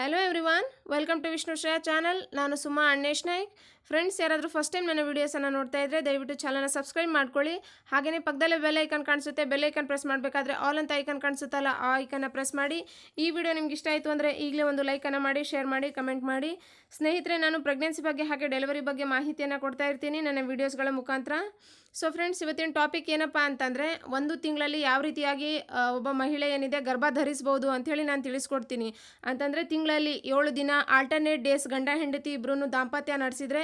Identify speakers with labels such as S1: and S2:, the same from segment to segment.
S1: hello everyone welcome to Vishnu Shreya channel ನಾನು Suma Annesh Naik friends ಯಾರಾದರೂ first time ನನ್ನ ವೀಡಿಯೋಸನ್ನು ನೋಡ್ತಾ ಇದ್ದರೆ ದಯವಿಟ್ಟು ಚಾನಲ್ನ ಸಬ್ಸ್ಕ್ರೈಬ್ ಮಾಡ್ಕೊಳ್ಳಿ ಹಾಗೆಯೇ ಪಕ್ಕದಲ್ಲೇ ಬೆಲ್ ಐಕನ್ ಕಾಣಿಸುತ್ತೆ ಬೆಲ್ ಐಕನ್ ಪ್ರೆಸ್ ಮಾಡಬೇಕಾದ್ರೆ ಆಲ್ ಅಂತ ಐಕನ್ ಕಾಣಿಸುತ್ತಲ್ಲ ಆ ಐಕನ್ನ ಪ್ರೆಸ್ ಮಾಡಿ ಈ ವಿಡಿಯೋ ನಿಮ್ಗೆ ಇಷ್ಟ ಆಯಿತು ಅಂದರೆ ಈಗಲೇ ಒಂದು ಲೈಕನ್ನು ಮಾಡಿ ಶೇರ್ ಮಾಡಿ ಕಮೆಂಟ್ ಮಾಡಿ ಸ್ನೇಹಿತರೆ ನಾನು ಪ್ರೆಗ್ನೆನ್ಸಿ ಬಗ್ಗೆ ಹಾಗೆ ಡೆಲಿವರಿ ಬಗ್ಗೆ ಮಾಹಿತಿಯನ್ನು ಕೊಡ್ತಾ ಇರ್ತೀನಿ ನನ್ನ ವೀಡಿಯೋಸ್ಗಳ ಮುಖಾಂತರ ಸೊ ಫ್ರೆಂಡ್ಸ್ ಇವತ್ತಿನ ಟಾಪಿಕ್ ಏನಪ್ಪಾ ಅಂತಂದರೆ ಒಂದು ತಿಂಗಳಲ್ಲಿ ಯಾವ ರೀತಿಯಾಗಿ ಒಬ್ಬ ಮಹಿಳೆ ಏನಿದೆ ಗರ್ಭ ಧರಿಸ್ಬೋದು ಅಂಥೇಳಿ ನಾನು ತಿಳಿಸ್ಕೊಡ್ತೀನಿ ಅಂತಂದರೆ ತಿಂಗಳಲ್ಲಿ ಏಳು ದಿನ ಆಲ್ಟರ್ನೇಟ್ ಡೇಸ್ ಗಂಡ ಹೆಂಡತಿ ಇಬ್ಬರೂ ದಾಂಪತ್ಯ ನಡೆಸಿದರೆ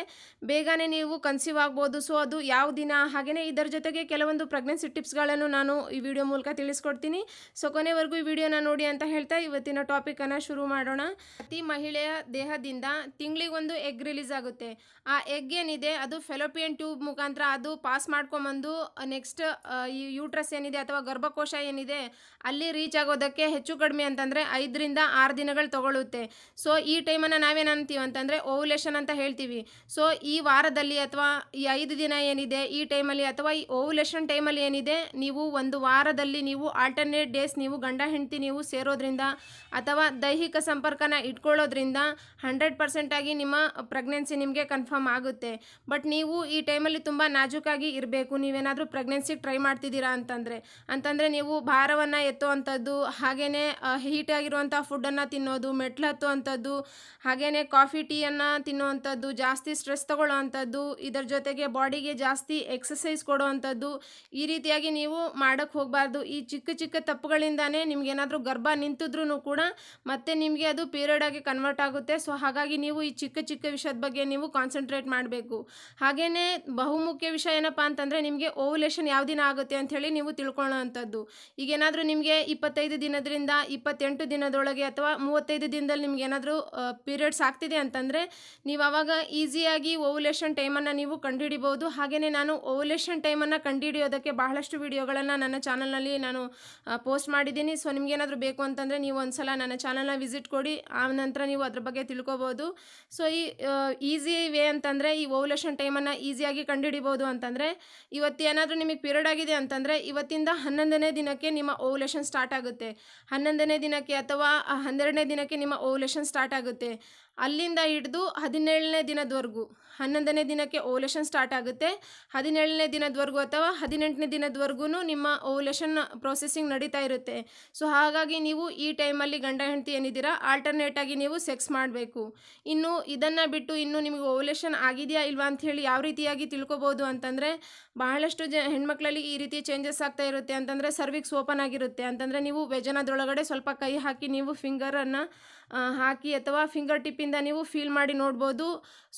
S1: ಬೇಗನೆ ನೀವು ಕನ್ಸೀವ್ ಆಗ್ಬೋದು ಸೊ ಅದು ಯಾವ ದಿನ ಹಾಗೆಯೇ ಇದರ ಜೊತೆಗೆ ಕೆಲವೊಂದು ಪ್ರೆಗ್ನೆನ್ಸಿ ಟಿಪ್ಸ್ಗಳನ್ನು ನಾನು ಈ ವಿಡಿಯೋ ಮೂಲಕ ತಿಳಿಸ್ಕೊಡ್ತೀನಿ ಸೊ ಕೊನೆವರೆಗೂ ಈ ವಿಡಿಯೋನ ನೋಡಿ ಅಂತ ಹೇಳ್ತಾ ಇವತ್ತಿನ ಟಾಪಿಕನ್ನು ಶುರು ಮಾಡೋಣ ಪ್ರತಿ ಮಹಿಳೆಯ ದೇಹದಿಂದ ಒಂದು ಎಗ್ ರಿಲೀಸ್ ಆಗುತ್ತೆ ಆ ಎಗ್ ಏನಿದೆ ಅದು ಫೆಲೋಪಿಯನ್ ಟ್ಯೂಬ್ ಮುಖಾಂತರ ಅದು ಪಾಸ್ ಮಾಡ್ಕೊಂಬಂದು ನೆಕ್ಸ್ಟ್ ಈ ಯೂಟ್ರಸ್ ಏನಿದೆ ಅಥವಾ ಗರ್ಭಕೋಶ ಏನಿದೆ ಅಲ್ಲಿ ರೀಚ್ ಆಗೋದಕ್ಕೆ ಹೆಚ್ಚು ಕಡಿಮೆ ಅಂತಂದರೆ ಐದರಿಂದ ಆರು ದಿನಗಳು ತಗೊಳ್ಳುತ್ತೆ ಸೊ ಈ ಟೈಮನ್ನು ನಾವೇನಂತೀವಿ ಅಂತೀವಿ ಅಂತಂದರೆ ಓವುಲೇಷನ್ ಅಂತ ಹೇಳ್ತೀವಿ ಸೊ ಸೊ ಈ ವಾರದಲ್ಲಿ ಅಥವಾ ಈ ಐದು ದಿನ ಏನಿದೆ ಈ ಟೈಮಲ್ಲಿ ಅಥವಾ ಈ ಓವುಲೇಷನ್ ಟೈಮಲ್ಲಿ ಏನಿದೆ ನೀವು ಒಂದು ವಾರದಲ್ಲಿ ನೀವು ಆಲ್ಟರ್ನೇಟ್ ಡೇಸ್ ನೀವು ಗಂಡ ಹೆಂಡತಿ ನೀವು ಸೇರೋದ್ರಿಂದ ಅಥವಾ ದೈಹಿಕ ಸಂಪರ್ಕನ ಇಟ್ಕೊಳ್ಳೋದ್ರಿಂದ ಹಂಡ್ರೆಡ್ ಪರ್ಸೆಂಟಾಗಿ ನಿಮ್ಮ ಪ್ರೆಗ್ನೆನ್ಸಿ ನಿಮಗೆ ಕನ್ಫರ್ಮ್ ಆಗುತ್ತೆ ಬಟ್ ನೀವು ಈ ಟೈಮಲ್ಲಿ ತುಂಬ ನಾಜೂಕಾಗಿ ಇರಬೇಕು ನೀವೇನಾದರೂ ಪ್ರೆಗ್ನೆನ್ಸಿಗೆ ಟ್ರೈ ಮಾಡ್ತಿದ್ದೀರಾ ಅಂತಂದರೆ ಅಂತಂದರೆ ನೀವು ಭಾರವನ್ನು ಎತ್ತುವಂಥದ್ದು ಹಾಗೆಯೇ ಹೀಟಾಗಿರುವಂಥ ಫುಡ್ಡನ್ನು ತಿನ್ನೋದು ಮೆಟ್ಲು ಹತ್ತುವಂಥದ್ದು ಹಾಗೆಯೇ ಕಾಫಿ ಟೀಯನ್ನು ತಿನ್ನುವಂಥದ್ದು ಜಾಸ್ತಿ ಸ್ಟ್ರೆಸ್ ತಗೊಳ್ಳೋ ಇದರ ಜೊತೆಗೆ ಬಾಡಿಗೆ ಜಾಸ್ತಿ ಎಕ್ಸಸೈಸ್ ಕೊಡುವಂಥದ್ದು ಈ ರೀತಿಯಾಗಿ ನೀವು ಮಾಡೋಕ್ಕೆ ಹೋಗಬಾರ್ದು ಈ ಚಿಕ್ಕ ಚಿಕ್ಕ ತಪ್ಪುಗಳಿಂದಾನೇ ನಿಮ್ಗೇನಾದರೂ ಗರ್ಭ ನಿಂತಿದ್ರೂ ಕೂಡ ಮತ್ತೆ ನಿಮಗೆ ಅದು ಪೀರಿಯಡ್ ಆಗಿ ಕನ್ವರ್ಟ್ ಆಗುತ್ತೆ ಸೊ ಹಾಗಾಗಿ ನೀವು ಈ ಚಿಕ್ಕ ಚಿಕ್ಕ ವಿಷಯದ ಬಗ್ಗೆ ನೀವು ಕಾನ್ಸಂಟ್ರೇಟ್ ಮಾಡಬೇಕು ಹಾಗೆಯೇ ಬಹುಮುಖ್ಯ ವಿಷಯ ಏನಪ್ಪ ಅಂತಂದರೆ ನಿಮಗೆ ಓವುಲೇಷನ್ ಯಾವ ದಿನ ಆಗುತ್ತೆ ಅಂಥೇಳಿ ನೀವು ತಿಳ್ಕೊಳ್ಳೋ ಅಂಥದ್ದು ಈಗೇನಾದರೂ ನಿಮಗೆ ಇಪ್ಪತ್ತೈದು ದಿನದಿಂದ ಇಪ್ಪತ್ತೆಂಟು ದಿನದೊಳಗೆ ಅಥವಾ ಮೂವತ್ತೈದು ದಿನದಲ್ಲಿ ನಿಮ್ಗೆ ಏನಾದರೂ ಪೀರಿಯಡ್ಸ್ ಆಗ್ತಿದೆ ಅಂತಂದರೆ ನೀವು ಆವಾಗ ಈಸಿಯಾಗಿ ಈ ಓವುಲೇಷನ್ ಟೈಮನ್ನು ನೀವು ಕಂಡುಹಿಡಿಬೋದು ಹಾಗೆಯೇ ನಾನು ಓವುಲೇಷನ್ ಟೈಮನ್ನು ಕಂಡುಹಿಡಿಯೋದಕ್ಕೆ ಬಹಳಷ್ಟು ವಿಡಿಯೋಗಳನ್ನು ನನ್ನ ಚಾನಲ್ನಲ್ಲಿ ನಾನು ಪೋಸ್ಟ್ ಮಾಡಿದ್ದೀನಿ ಸೊ ಏನಾದರೂ ಬೇಕು ಅಂತಂದರೆ ನೀವು ಒಂದು ಸಲ ನನ್ನ ಚಾನಲ್ನ ವಿಸಿಟ್ ಕೊಡಿ ಆ ನಂತರ ನೀವು ಅದ್ರ ಬಗ್ಗೆ ತಿಳ್ಕೊಬೋದು ಸೊ ಈ ಈಸಿ ವೇ ಅಂತಂದರೆ ಈ ಓವುಲೇಷನ್ ಟೈಮನ್ನು ಈಸಿಯಾಗಿ ಕಂಡುಹಿಡಿಬೋದು ಅಂತಂದರೆ ಇವತ್ತೇನಾದರೂ ನಿಮಗೆ ಪೀರಿಯಡ್ ಆಗಿದೆ ಅಂತಂದರೆ ಇವತ್ತಿಂದ ಹನ್ನೊಂದನೇ ದಿನಕ್ಕೆ ನಿಮ್ಮ ಓವುಲೇಷನ್ ಸ್ಟಾರ್ಟ್ ಆಗುತ್ತೆ ಹನ್ನೊಂದನೇ ದಿನಕ್ಕೆ ಅಥವಾ ಹನ್ನೆರಡನೇ ದಿನಕ್ಕೆ ನಿಮ್ಮ ಓವುಲೇಷನ್ ಸ್ಟಾರ್ಟ್ ಆಗುತ್ತೆ ಅಲ್ಲಿಂದ ಹಿಡಿದು ಹದಿನೇಳನೇ ದಿನದವರೆಗೂ ಹನ್ನೊಂದನೇ ದಿನಕ್ಕೆ ಓವಲೇಷನ್ ಸ್ಟಾರ್ಟ್ ಆಗುತ್ತೆ ಹದಿನೇಳನೇ ದಿನದವರೆಗೂ ಅಥವಾ ಹದಿನೆಂಟನೇ ದಿನದವರೆಗೂ ನಿಮ್ಮ ಓವಲೇಷನ್ ಪ್ರೊಸೆಸಿಂಗ್ ನಡೀತಾ ಇರುತ್ತೆ ಸೊ ಹಾಗಾಗಿ ನೀವು ಈ ಟೈಮಲ್ಲಿ ಗಂಡ ಹೆಂಡತಿ ಏನಿದ್ದೀರಾ ಆಲ್ಟರ್ನೇಟಾಗಿ ನೀವು ಸೆಕ್ಸ್ ಮಾಡಬೇಕು ಇನ್ನು ಇದನ್ನು ಬಿಟ್ಟು ಇನ್ನು ನಿಮಗೆ ಓವಲೇಷನ್ ಆಗಿದೆಯಾ ಇಲ್ವಾ ಹೇಳಿ ಯಾವ ರೀತಿಯಾಗಿ ತಿಳ್ಕೊಬೋದು ಅಂತಂದರೆ ಬಹಳಷ್ಟು ಜ ಹೆಣ್ಮಕ್ಳಲ್ಲಿ ಈ ರೀತಿ ಚೇಂಜಸ್ ಆಗ್ತಾ ಇರುತ್ತೆ ಅಂತಂದರೆ ಸರ್ವಿಕ್ಸ್ ಓಪನ್ ಆಗಿರುತ್ತೆ ಅಂತಂದರೆ ನೀವು ವ್ಯಜನದೊಳಗಡೆ ಸ್ವಲ್ಪ ಕೈ ಹಾಕಿ ನೀವು ಫಿಂಗರನ್ನು ಹಾಕಿ ಅಥವಾ ಫಿಂಗರ್ ಟಿಪ್ ಇಂದ ನೀವು ಫೀಲ್ ಮಾಡಿ ನೋಡ್ಬೋದು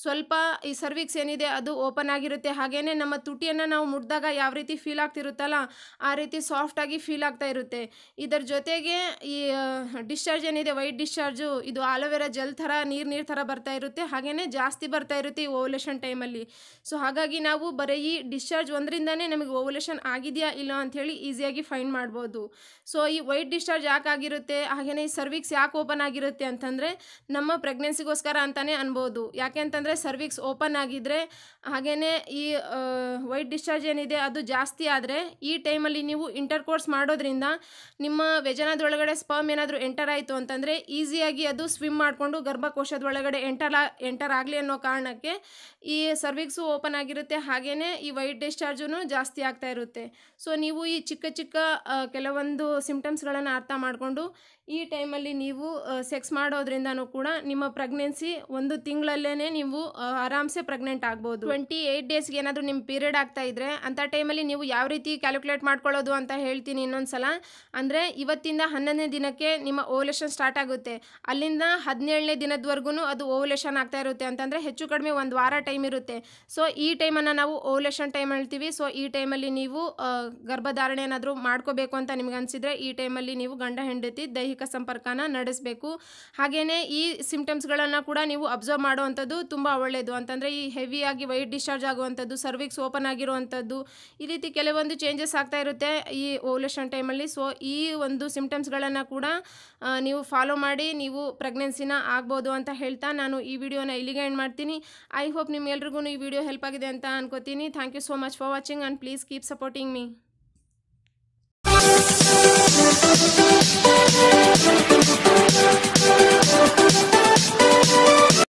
S1: ಸ್ವಲ್ಪ ಈ ಸರ್ವಿಕ್ಸ್ ಏನಿದೆ ಅದು ಓಪನ್ ಆಗಿರುತ್ತೆ ಹಾಗೇನೆ ನಮ್ಮ ತುಟಿಯನ್ನು ನಾವು ಮುಟ್ಟಿದಾಗ ಯಾವ ರೀತಿ ಫೀಲ್ ಆಗ್ತಿರುತ್ತಲ್ಲ ಆ ರೀತಿ ಸಾಫ್ಟಾಗಿ ಫೀಲ್ ಆಗ್ತಾ ಇರುತ್ತೆ ಇದರ ಜೊತೆಗೆ ಈ ಡಿಸ್ಚಾರ್ಜ್ ಏನಿದೆ ವೈಟ್ ಡಿಸ್ಚಾರ್ಜು ಇದು ಆಲೋವೆರಾ ಜೆಲ್ ಥರ ನೀರು ನೀರು ಥರ ಬರ್ತಾ ಇರುತ್ತೆ ಹಾಗೇನೆ ಜಾಸ್ತಿ ಬರ್ತಾ ಇರುತ್ತೆ ಈ ಓವಲೇಷನ್ ಟೈಮಲ್ಲಿ ಸೊ ಹಾಗಾಗಿ ನಾವು ಬರೀ ಈ ಡಿಸ್ಚಾರ್ಜ್ ಒಂದರಿಂದನೇ ನಮಗೆ ಓವಲೇಷನ್ ಆಗಿದೆಯಾ ಇಲ್ಲ ಅಂಥೇಳಿ ಈಸಿಯಾಗಿ ಫೈಂಡ್ ಮಾಡ್ಬೋದು ಸೊ ಈ ವೈಟ್ ಡಿಸ್ಚಾರ್ಜ್ ಯಾಕಾಗಿರುತ್ತೆ ಹಾಗೆಯೇ ಈ ಸರ್ವಿಕ್ಸ್ ಯಾಕೆ ಓಪನ್ ಆಗಿರುತ್ತೆ ಅಂತಂದರೆ ನಮ್ಮ ಪ್ರೆಗ್ನೆನ್ಸಿ ಗೋಸ್ಕರ ಅಂತಾನೆ ಅನ್ಬೋದು ಯಾಕೆ ಅಂತಂದರೆ ಸರ್ವಿಕ್ಸ್ ಓಪನ್ ಆಗಿದ್ರೆ ಹಾಗೆಯೇ ಈ ವೈಟ್ ಡಿಸ್ಚಾರ್ಜ್ ಏನಿದೆ ಅದು ಜಾಸ್ತಿ ಆದರೆ ಈ ಟೈಮಲ್ಲಿ ನೀವು ಇಂಟರ್ ಕೋರ್ಸ್ ಮಾಡೋದ್ರಿಂದ ನಿಮ್ಮ ವ್ಯಜನದೊಳಗಡೆ ಸ್ಪರ್ಮ್ ಏನಾದರೂ ಎಂಟರ್ ಆಯಿತು ಅಂತಂದರೆ ಈಸಿಯಾಗಿ ಅದು ಸ್ವಿಮ್ ಮಾಡಿಕೊಂಡು ಗರ್ಭಕೋಶದೊಳಗಡೆ ಎಂಟರ್ ಎಂಟರ್ ಆಗಲಿ ಅನ್ನೋ ಕಾರಣಕ್ಕೆ ಈ ಸರ್ವಿಕ್ಸ್ ಓಪನ್ ಆಗಿರುತ್ತೆ ಹಾಗೆಯೇ ಈ ವೈಟ್ ಡಿಸ್ಚಾರ್ಜು ಜಾಸ್ತಿ ಆಗ್ತಾ ಇರುತ್ತೆ ಸೊ ನೀವು ಈ ಚಿಕ್ಕ ಚಿಕ್ಕ ಕೆಲವೊಂದು ಸಿಂಪ್ಟಮ್ಸ್ಗಳನ್ನು ಅರ್ಥ ಮಾಡಿಕೊಂಡು ಈ ಟೈಮಲ್ಲಿ ನೀವು ಸೆಕ್ಸ್ ಮಾಡೋದ್ರಿಂದನೂ ಕೂಡ ನಿಮ್ಮ ಪ್ರ ಪ್ರೆಗ್ನೆನ್ಸಿ ಒಂದು ತಿಂಗಳಲ್ಲೇ ನೀವು ಆರಾಮ್ಸೆ ಪ್ರೆಗ್ನೆಂಟ್ ಆಗ್ಬೋದು ಟ್ವೆಂಟಿ ಏಟ್ ಡೇಸ್ಗೆ ಏನಾದರೂ ನಿಮ್ಮ ಪೀರಿಯಡ್ ಆಗ್ತಾ ಇದ್ರೆ ಅಂಥ ಟೈಮಲ್ಲಿ ನೀವು ಯಾವ ರೀತಿ ಕ್ಯಾಲ್ಕುಲೇಟ್ ಮಾಡ್ಕೊಳ್ಳೋದು ಅಂತ ಹೇಳ್ತೀನಿ ಇನ್ನೊಂದ್ಸಲ ಅಂದರೆ ಇವತ್ತಿಂದ ಹನ್ನೊಂದನೇ ದಿನಕ್ಕೆ ನಿಮ್ಮ ಓವಲೇಷನ್ ಸ್ಟಾರ್ಟ್ ಆಗುತ್ತೆ ಅಲ್ಲಿಂದ ಹದಿನೇಳನೇ ದಿನದವರೆಗೂ ಅದು ಓವಲೇಷನ್ ಆಗ್ತಾ ಇರುತ್ತೆ ಅಂತಂದರೆ ಹೆಚ್ಚು ಕಡಿಮೆ ಒಂದು ವಾರ ಟೈಮ್ ಇರುತ್ತೆ ಸೊ ಈ ಟೈಮನ್ನು ನಾವು ಓವಲೇಷನ್ ಟೈಮ್ ಹೇಳ್ತೀವಿ ಸೊ ಈ ಟೈಮಲ್ಲಿ ನೀವು ಗರ್ಭಧಾರಣೆ ಏನಾದರೂ ಮಾಡ್ಕೋಬೇಕು ಅಂತ ನಿಮ್ಗೆ ಅನಿಸಿದರೆ ಈ ಟೈಮಲ್ಲಿ ನೀವು ಗಂಡ ಹೆಂಡತಿ ದೈಹಿಕ ಸಂಪರ್ಕನ ನಡೆಸಬೇಕು ಹಾಗೆಯೇ ಈ ಸಿಂಪ್ಟಮ್ಸ್ಗಳು ಕೂಡ ನೀವು ಅಬ್ಸರ್ವ್ ಮಾಡುವಂಥದ್ದು ತುಂಬ ಒಳ್ಳೆಯದು ಅಂತಂದರೆ ಈ ಹೆವಿಯಾಗಿ ವೈಟ್ ಡಿಸ್ಚಾರ್ಜ್ ಆಗುವಂಥದ್ದು ಸರ್ವಿಕ್ಸ್ ಓಪನ್ ಆಗಿರುವಂಥದ್ದು ಈ ರೀತಿ ಕೆಲವೊಂದು ಚೇಂಜಸ್ ಆಗ್ತಾ ಇರುತ್ತೆ ಈ ಓವ್ಯುಲೇಷನ್ ಟೈಮಲ್ಲಿ ಸೊ ಈ ಒಂದು ಸಿಂಪ್ಟಮ್ಸ್ಗಳನ್ನು ಕೂಡ ನೀವು ಫಾಲೋ ಮಾಡಿ ನೀವು ಪ್ರೆಗ್ನೆನ್ಸಿನ ಆಗ್ಬೋದು ಅಂತ ಹೇಳ್ತಾ ನಾನು ಈ ವಿಡಿಯೋನ ಇಲ್ಲಿಗೆ ಎಂಡ್ ಮಾಡ್ತೀನಿ ಐ ಹೋಪ್ ನಿಮ್ಮೆಲ್ರಿಗೂ ಈ ವಿಡಿಯೋ ಹೆಲ್ಪ್ ಆಗಿದೆ ಅಂತ ಅನ್ಕೋತೀನಿ thank you so much for watching and please keep supporting me